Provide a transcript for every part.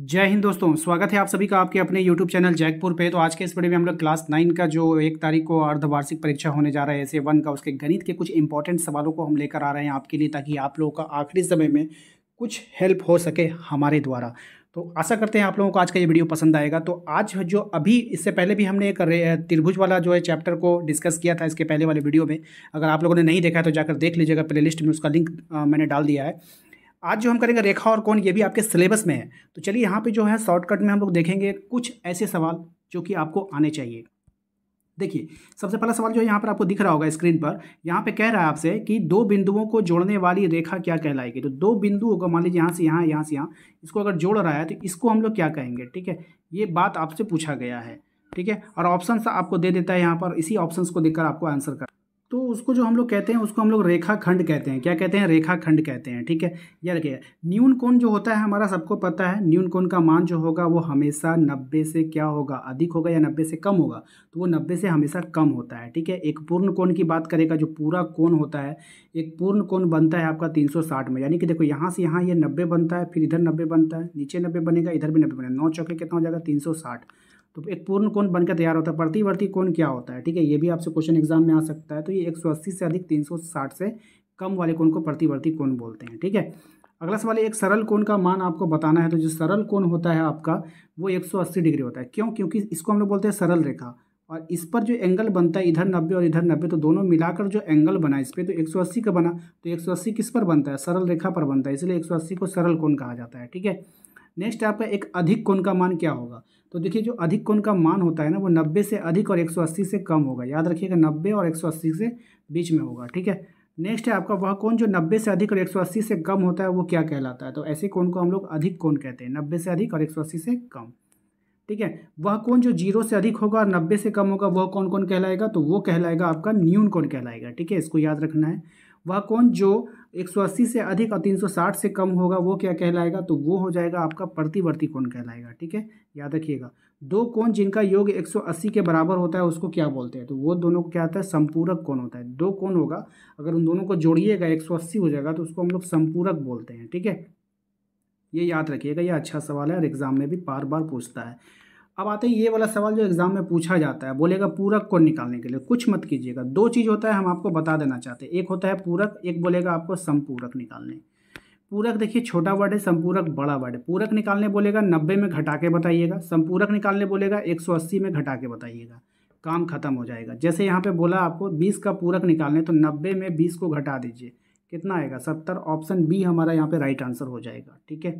जय हिंद दोस्तों स्वागत है आप सभी का आपके अपने YouTube चैनल जैकपुर पे तो आज के इस वीडियो में हम लोग क्लास नाइन का जो एक तारीख को अर्धवार्षिक परीक्षा होने जा रहा है ऐसे वन का उसके गणित के कुछ इंपॉर्टेंट सवालों को हम लेकर आ रहे हैं आपके लिए ताकि आप लोगों का आखिरी समय में कुछ हेल्प हो सके हमारे द्वारा तो आशा करते हैं आप लोगों को आज का ये वीडियो पसंद आएगा तो आज जो अभी इससे पहले भी हमने एक त्रिभुज वाला जो है चैप्टर को डिस्कस किया था इसके पहले वाले वीडियो में अगर आप लोगों ने नहीं देखा है तो जाकर देख लीजिएगा प्लेलिस्ट में उसका लिंक मैंने डाल दिया है आज जो हम करेंगे रेखा और कौन ये भी आपके सिलेबस में है तो चलिए यहाँ पे जो है शॉर्टकट में हम लोग देखेंगे कुछ ऐसे सवाल जो कि आपको आने चाहिए देखिए सबसे पहला सवाल जो है यहाँ पर आपको दिख रहा होगा स्क्रीन पर यहाँ पे कह रहा है आपसे कि दो बिंदुओं को जोड़ने वाली रेखा क्या कहलाएगी तो दो बिंदुओं को मान लीजिए यहाँ से यहाँ यहाँ से यहाँ इसको अगर जोड़ रहा है तो इसको हम लोग क्या कहेंगे ठीक है ये बात आपसे पूछा गया है ठीक है और ऑप्शन आपको दे देता है यहाँ पर इसी ऑप्शन को देखकर आपको आंसर कर तो उसको जो हम लोग कहते हैं उसको हम लोग रेखा खंड कहते हैं क्या कहते हैं रेखा खंड कहते हैं ठीक है या रखिए न्यून कोण जो होता है हमारा सबको पता है न्यून कोण का मान जो होगा वो हमेशा नब्बे से क्या होगा अधिक होगा या नब्बे से कम होगा तो वो नब्बे से हमेशा कम होता है ठीक है एक पूर्ण कोण की बात करेगा जो पूरा कोण होता है एक पूर्ण कोण बनता है आपका तीन में यानी कि देखो यहाँ से यहाँ ये नब्बे बनता है फिर इधर नब्बे बनता है नीचे नब्बे बनेगा इधर भी नब्बे बनेगा नौ चौके कितना हो जाएगा तीन तो एक पूर्ण कोण बनकर तैयार होता है प्रतिवर्ती कोण क्या होता है ठीक है ये भी आपसे क्वेश्चन एग्जाम में आ सकता है तो ये 180 से अधिक 360 से कम वाले कोण को प्रतिवर्ती कोण बोलते हैं ठीक है अगला सवाल एक सरल कोण का मान आपको बताना है तो जो सरल कोण होता है आपका वो एक डिग्री होता है क्यों क्योंकि इसको हम लोग बोलते हैं सरल रेखा और इस पर जो एंगल बनता है इधर नब्बे और इधर नब्बे तो दोनों मिलाकर जो एंगल बना इस पर तो 180 का बना तो 180 किस पर बनता है सरल रेखा पर बनता है इसलिए 180 को सरल कोण कहा जाता है ठीक है नेक्स्ट आपका एक अधिक कोण का मान क्या होगा तो देखिए जो अधिक कोण का मान होता है ना वो नब्बे से अधिक और एक सौ अस्सी से कम होगा याद रखिएगा नब्बे और एक सौ अस्सी से बीच में होगा ठीक है नेक्स्ट है आपका वह कोण जो नब्बे से अधिक और एक सौ अस्सी से कम होता है वो क्या कहलाता है तो ऐसे कोण को हम लोग अधिक कोण कहते हैं नब्बे से अधिक और एक सौ अस्सी से कम ठीक है वह कौन जो जीरो से अधिक होगा और नब्बे से कम होगा वह कौन कौन कहलाएगा तो वो कहलाएगा आपका न्यून कौन कहलाएगा ठीक है इसको याद रखना है वह कौन जो 180 से अधिक और 360 से कम होगा वो क्या कहलाएगा तो वो हो जाएगा आपका प्रतिवर्ती कोण कहलाएगा ठीक है याद रखिएगा दो कोण जिनका योग 180 के बराबर होता है उसको क्या बोलते हैं तो वो दोनों को क्या होता है संपूरक कोण होता है दो कोण होगा अगर उन दोनों को जोड़िएगा 180 हो जाएगा तो उसको हम लोग संपूरक बोलते हैं ठीक है ये याद रखिएगा ये अच्छा सवाल है और एग्जाम में भी बार बार पूछता है अब आते हैं ये वाला सवाल जो एग्ज़ाम में पूछा जाता है बोलेगा पूरक को निकालने के लिए कुछ मत कीजिएगा दो चीज़ होता है हम आपको बता देना चाहते हैं एक होता है पूरक एक बोलेगा आपको संपूरक निकालने पूरक देखिए छोटा वर्ड है संपूरक बड़ा वर्ड है पूरक निकालने बोलेगा नब्बे में घटा के बताइएगा संपूरक निकालने बोलेगा एक सौ अस्सी में घटा के बताइएगा काम खत्म हो जाएगा जैसे यहाँ पर बोला आपको बीस का पूरक निकालने तो नब्बे में बीस को घटा दीजिए कितना आएगा सत्तर ऑप्शन बी हमारा यहाँ पर राइट आंसर हो जाएगा ठीक है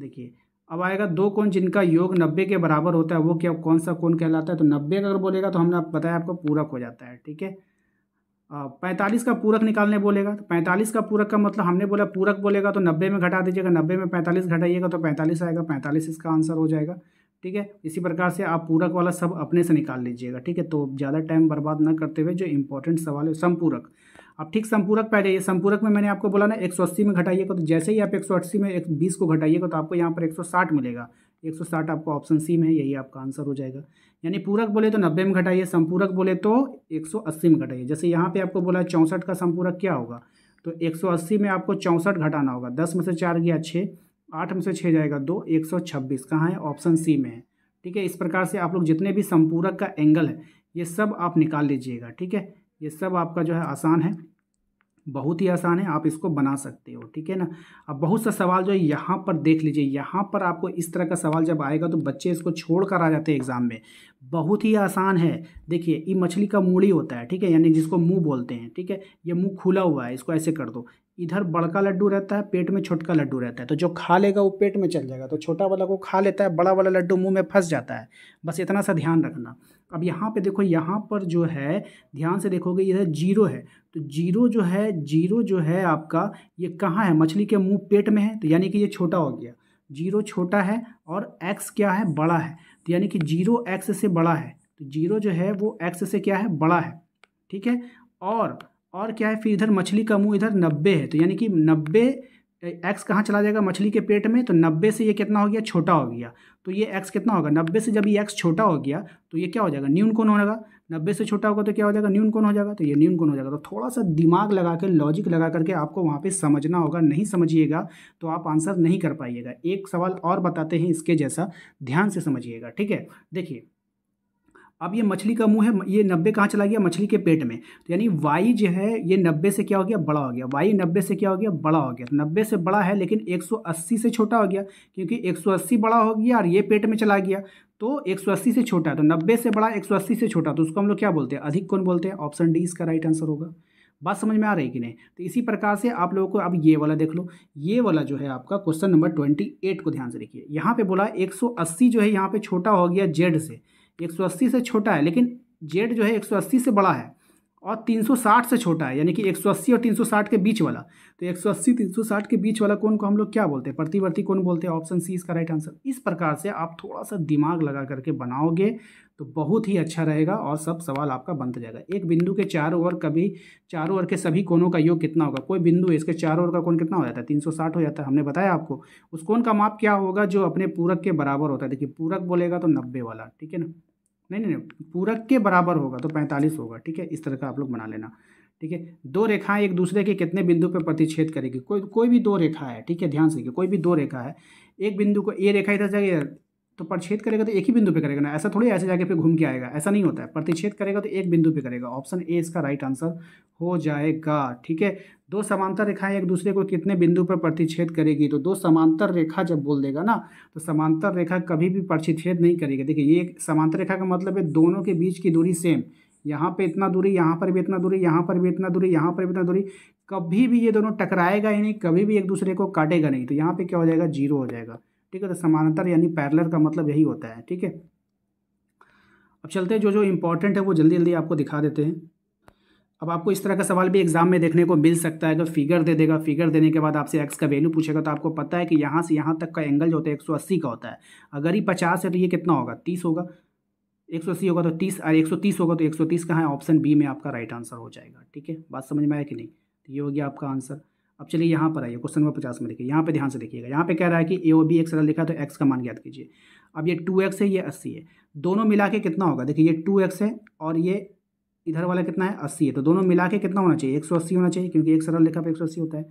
देखिए अब आएगा दो कोण जिनका योग नब्बे के बराबर होता है वो क्या कौन सा कोण कहलाता है तो नब्बे अगर बोलेगा तो हमने बताया आपको पूरक हो जाता है ठीक है पैंतालीस का पूरक निकालने बोलेगा तो पैंतालीस का पूरक का मतलब हमने बोला पूरक बोलेगा तो नब्बे में घटा दीजिएगा नब्बे में पैंतालीस घटाइएगा तो पैंतालीस आएगा पैंतालीस इसका आंसर हो जाएगा ठीक है इसी प्रकार से आप पूरक वाला सब अपने से निकाल लीजिएगा ठीक है तो ज़्यादा टाइम बर्बाद ना करते हुए जो इंपॉर्टेंट सवाल है समपूरक अब ठीक संपूरक पहले जाइए संपूरक में मैंने आपको बोला ना एक में घटाइएगा तो जैसे ही आप एक में एक बीस को घटाइएगा तो आपको यहाँ पर एक मिलेगा 160 आपको ऑप्शन सी में है यही आपका आंसर हो जाएगा यानी पूरक बोले तो 90 में घटाइए संपूरक बोले तो 180 में घटाइए जैसे यहाँ पे आपको बोला चौंसठ का संपूरक क्या होगा तो 180 में आपको चौंसठ घटाना होगा दस में से चार गया छः आठ में से छः जाएगा दो एक सौ छब्बीस कहाँ है ऑप्शन सी में है ठीक है इस प्रकार से आप लोग जितने भी संपूरक का एंगल है ये सब आप निकाल लीजिएगा ठीक है ये सब आपका जो है आसान है बहुत ही आसान है आप इसको बना सकते हो ठीक है ना अब बहुत सा सवाल जो है यहाँ पर देख लीजिए यहाँ पर आपको इस तरह का सवाल जब आएगा तो बच्चे इसको छोड़ कर आ जाते हैं एग्ज़ाम में बहुत ही आसान है देखिए ये मछली का मूड़ी होता है ठीक है यानी जिसको मुंह बोलते हैं ठीक है ये मुंह खुला हुआ है इसको ऐसे कर दो इधर बड़का लड्डू रहता है पेट में छोटका लड्डू रहता है तो जो खा लेगा वो पेट में चल जाएगा तो छोटा वाला को खा लेता है बड़ा वाला लड्डू मुँह में फंस जाता है बस इतना सा ध्यान रखना अब यहाँ पे देखो यहाँ पर जो है ध्यान से देखोगे इधर जीरो है तो जीरो जो है जीरो जो है आपका ये कहाँ है मछली के मुंह पेट में है तो यानी कि ये छोटा हो गया जीरो छोटा है और एक्स क्या है बड़ा है तो यानी कि जीरो एक्स से बड़ा है तो जीरो जो है वो एक्स से क्या है बड़ा है ठीक है और और क्या है फिर इधर मछली का मुँह इधर नब्बे है तो यानी कि नब्बे एक्स कहाँ चला जाएगा मछली के पेट में तो नब्बे से ये कितना हो गया छोटा हो गया तो ये एक्स कितना होगा नब्बे से जब ये एक्स छोटा हो गया तो ये क्या हो जाएगा न्यून कौन हो जाएगा नब्बे से छोटा होगा तो क्या हो जाएगा न्यून कौन हो जाएगा तो ये न्यून कौन हो जाएगा तो थोड़ा सा दिमाग लगा कर लॉजिक लगा करके आपको वहाँ पर समझना होगा नहीं समझिएगा तो आप आंसर नहीं कर पाइएगा एक सवाल और बताते हैं इसके जैसा ध्यान से समझिएगा ठीक है देखिए अब ये मछली का मुंह है ये नब्बे कहाँ चला गया मछली के पेट में तो यानी वाई जो है ये नब्बे से क्या हो गया बड़ा हो गया वाई नब्बे से क्या हो गया बड़ा हो गया तो नब्बे से बड़ा है लेकिन 180 से छोटा हो गया क्योंकि 180 बड़ा हो गया और ये पेट में चला गया तो 180 से छोटा है तो नब्बे से बड़ा अस्सी से छोटा तो उसको हम लोग क्या बोलते हैं अधिक कौन बोलते हैं ऑप्शन डी इसका राइट आंसर होगा बात समझ में आ रही है कि नहीं तो इसी प्रकार से आप लोगों को अब ये वाला देख लो ये वाला जो है आपका क्वेश्चन नंबर ट्वेंटी एट को ध्यान से देखिए यहाँ पे बोला अस्सी जो है यहाँ पे छोटा हो गया जेड से एक से छोटा है लेकिन जेड जो है एक से बड़ा है और 360 से छोटा है यानी कि 180 और 360 के बीच वाला तो 180 360 के बीच वाला कौन को हम लोग क्या बोलते हैं प्रतिवर्ती कौन बोलते हैं ऑप्शन सी इसका राइट आंसर इस प्रकार से आप थोड़ा सा दिमाग लगा करके बनाओगे तो बहुत ही अच्छा रहेगा और सब सवाल आपका बनता जाएगा एक बिंदु के चारों ओर कभी चारों ओर के सभी कोनों का योग कितना होगा कोई बिंदु है इसके चारों ओर का कौन कितना हो जाता है 360 हो जाता है हमने बताया आपको उस कोन का माप क्या होगा जो अपने पूरक के बराबर होता है देखिए पूरक बोलेगा तो नब्बे वाला ठीक है ना नहीं नहीं नहीं पूरक के बराबर होगा तो पैंतालीस होगा ठीक है इस तरह का आप लोग बना लेना ठीक है दो रेखाएं एक दूसरे के कितने बिंदु पर प्रतिच्छेद करेगी कोई कोई भी दो रेखा है ठीक है ध्यान से कोई भी दो रेखा है एक बिंदु को ये रेखा इधर जाएगी तो परछेद करेगा तो एक ही बिंदु पे करेगा ना ऐसा थोड़ी ऐसे जाके फिर घूम के आएगा ऐसा नहीं होता है प्रतिच्छेद करेगा तो एक बिंदु पे करेगा ऑप्शन ए इसका राइट आंसर हो जाएगा ठीक है दो समांतर रेखाएं एक दूसरे को कितने बिंदु पर प्रतिच्छेद करेगी तो दो समांतर रेखा जब बोल देगा ना तो समांतर रेखा कभी भी प्रतिच्छेद नहीं करेगी देखिए ये समांतर रेखा का मतलब है दोनों के बीच की दूरी सेम यहाँ पे इतना दूरी यहाँ पर भी इतना दूरी यहाँ पर भी इतना दूरी यहाँ पर भी इतना दूरी कभी भी ये दोनों टकराएगा ही नहीं कभी भी एक दूसरे को काटेगा नहीं तो यहाँ पे क्या हो जाएगा जीरो हो जाएगा ठीक है तो समानांतर यानी पैरलर का मतलब यही होता है ठीक है अब चलते हैं जो जो इम्पोर्टेंट है वो जल्दी जल्दी आपको दिखा देते हैं अब आपको इस तरह का सवाल भी एग्जाम में देखने को मिल सकता है अगर फिगर दे देगा फिगर देने के बाद आपसे एक्स का वैल्यू पूछेगा तो आपको पता है कि यहाँ से यहाँ तक का एंगल जो होता है 180 का होता है अगर ये 50 है तो ये कितना होगा 30 होगा 180 होगा तो 30 और 130 होगा तो 130 का है ऑप्शन बी में आपका राइट आंसर हो जाएगा ठीक है बात समझ में आया कि नहीं तो ये हो गया आपका आंसर अब चलिए यहाँ पर आइए क्वेश्चन नंबर पचास में देखिए यहाँ पे ध्यान से देखिएगा यहाँ पे कह रहा है कि ए ओ बी एक सरल लिखा तो एक्स का मान ज्ञात कीजिए अब ये टू एक्स है ये अस्सी है दोनों मिला के कितना होगा देखिए ये टू एक्स है और ये इधर वाला कितना है अस्सी है तो दोनों मिला के कितना होना चाहिए एक सौ अस्सी होना चाहिए क्योंकि एक सरल लिखा पे तो एक सौ अस्सी होता है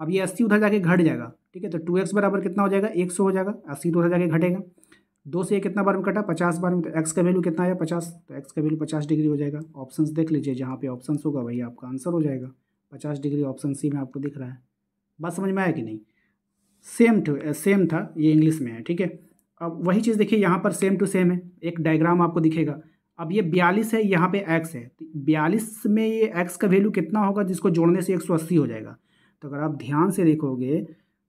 अब ये अस्सी उधर जाके घट जाएगा ठीक है तो टू एक्स बराबर कितना हो जाएगा एक सौ हो जाएगा अस्सी तो उधर जाके घटेगा दो से ये कितना बार में कटा पचास बार में तो एक्स का वैल्यू कितना आया पचास तो एक्स का वैल्यू पचास डिग्री हो जाएगा ऑप्शन देख लीजिए जहाँ पे ऑप्शन होगा वही आपका आंसर हो जाएगा पचास डिग्री ऑप्शन सी में आपको दिख रहा है बात समझ में आया कि नहीं सेम टू सेम था ये इंग्लिश में है ठीक है अब वही चीज़ देखिए यहाँ पर सेम टू सेम है एक डायग्राम आपको दिखेगा अब ये बयालीस है यहाँ पे एक्स है तो बयालीस में ये एक्स का वैल्यू कितना होगा जिसको जोड़ने से एक सौ अस्सी हो जाएगा तो अगर आप ध्यान से देखोगे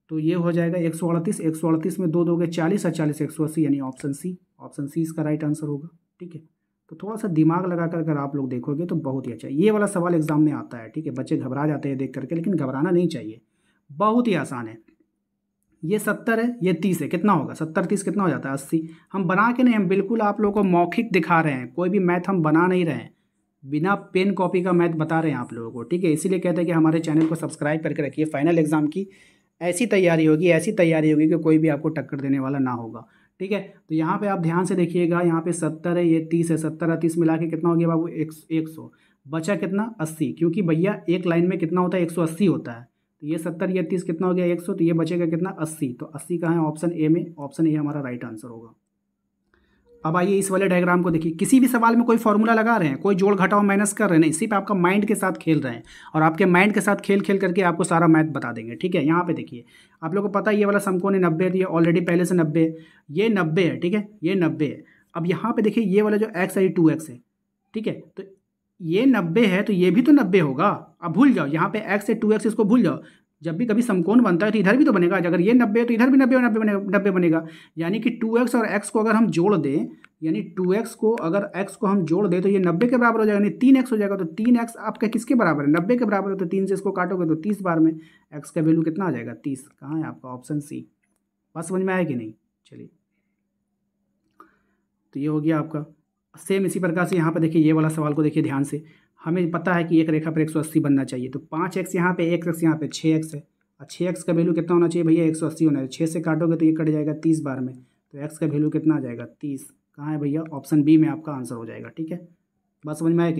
तो ये हो जाएगा एक सौ अड़तीस एक सौ अड़तीस में दो दोगे चालीस और चालीस एक सौ अस्सी यानी ऑप्शन सी ऑप्शन सी इसका राइट आंसर होगा ठीक है तो थोड़ा सा दिमाग लगा कर अगर आप लोग देखोगे तो बहुत ही अच्छा ये वाला सवाल एग्जाम में आता है ठीक है बच्चे घबरा जाते हैं देख करके लेकिन घबराना नहीं चाहिए बहुत ही आसान है ये सत्तर है ये तीस है कितना होगा सत्तर तीस कितना हो जाता है अस्सी हम बना के नहीं हम बिल्कुल आप लोगों को मौखिक दिखा रहे हैं कोई भी मैथ हम बना नहीं रहे हैं बिना पेन कॉपी का मैथ बता रहे हैं आप लोगों को ठीक है इसीलिए कहते हैं कि हमारे चैनल को सब्सक्राइब करके रखिए फाइनल एग्ज़ाम की ऐसी तैयारी होगी ऐसी तैयारी होगी कि कोई भी आपको टक्कर देने वाला ना होगा ठीक है तो यहाँ पे आप ध्यान से देखिएगा यहाँ पे सत्तर है ये तीस है सत्तर और तीस मिला के कितना हो गया बाबू एक एक सौ बचा कितना अस्सी क्योंकि भैया एक लाइन में कितना होता है एक सौ अस्सी होता है तो ये सत्तर या तीस कितना हो गया एक सौ तो ये बचेगा कितना अस्सी तो अस्सी का है ऑप्शन ए में ऑप्शन ए हमारा राइट आंसर होगा अब आइए इस वाले डायग्राम को देखिए किसी भी सवाल में कोई फॉर्मूला लगा रहे हैं कोई जोड़ घटाओ माइनस कर रहे हैं नहीं सिर्फ आपका माइंड के साथ खेल रहे हैं और आपके माइंड के साथ खेल खेल करके आपको सारा मैथ बता देंगे ठीक है यहाँ पे देखिए आप लोग को पता है ये वाला समको ने नब्बे दिया ऑलरेडी पहले से नब्बे ये नब्बे है ठीक है ये नब्बे है अब यहाँ पे देखिए ये वाला जो एक्स है ये टू एक्स है ठीक है तो ये नब्बे है तो ये भी तो नब्बे होगा अब भूल जाओ यहाँ पे एक्स है टू एक्स इसको भूल जाओ जब भी कभी समकोण बनता है तो इधर भी तो बनेगा अगर ये नब्बे है तो इधर भी नब्बे नब्बे बने नब्बे बनेगा यानी कि टू एक्स और एक्स को अगर हम जोड़ दें यानी टू एक्स को अगर एक्स को हम जोड़ दें तो ये नब्बे के बराबर हो जाएगा यानी तीन एक्स हो जाएगा तो तीन एक्स आपका किसके बराबर है नब्बे के बराबर है तो तीन से इसको काटोगे तो तीस बार में एक्स का वैल्यू कितना आ जाएगा तीस कहाँ है आपका ऑप्शन सी बस समझ में आया कि नहीं चलिए तो ये हो गया आपका सेम इसी प्रकार से यहाँ पर देखिए ये वाला सवाल को देखिए ध्यान से हमें पता है कि एक रेखा पर एक सौ अस्सी बनना चाहिए तो पाँच एक्स यहाँ पे एक एक्स यहाँ पे छः एक्स है और छः एक्स का वैल्यू कितना होना चाहिए भैया एक सौ अस्सी होना चाहिए छः से काटोगे तो ये कट जाएगा तीस बार में तो एक्स का वैल्यू कितना आ जाएगा तीस कहाँ है भैया ऑप्शन बी में आपका आंसर हो जाएगा ठीक है बस समझ में आया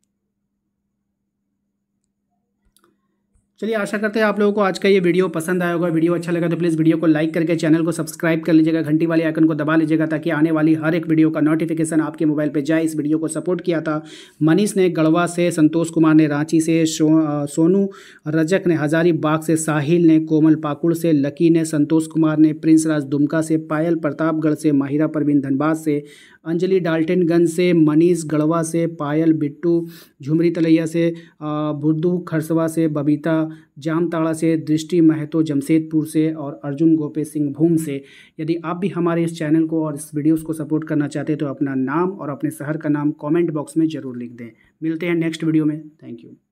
चलिए आशा करते हैं आप लोगों को आज का ये वीडियो पसंद आया होगा वीडियो अच्छा लगा तो प्लीज़ वीडियो को लाइक करके चैनल को सब्सक्राइब कर लीजिएगा घंटी वाले आइकन को दबा लीजिएगा ताकि आने वाली हर एक वीडियो का नोटिफिकेशन आपके मोबाइल पे जाए इस वीडियो को सपोर्ट किया था मनीष ने गढ़वा से संतोष कुमार ने रांची से शो, सोनू रजक ने हजारीबाग से साहिल ने कोमल पाकुड़ से लकी ने संतोष कुमार ने प्रिंस राज दुमका से पायल प्रतापगढ़ से माहिरा परवीन धनबाद से अंजलि डाल्टनगंज से मनीष गढ़वा से पायल बिट्टू झुमरी तलैया से बुद्धू खरसवा से बबीता जामताड़ा से दृष्टि महतो जमशेदपुर से और अर्जुन गोपे सिंह भूम से यदि आप भी हमारे इस चैनल को और इस वीडियोस को सपोर्ट करना चाहते हैं तो अपना नाम और अपने शहर का नाम कमेंट बॉक्स में ज़रूर लिख दें मिलते हैं नेक्स्ट वीडियो में थैंक यू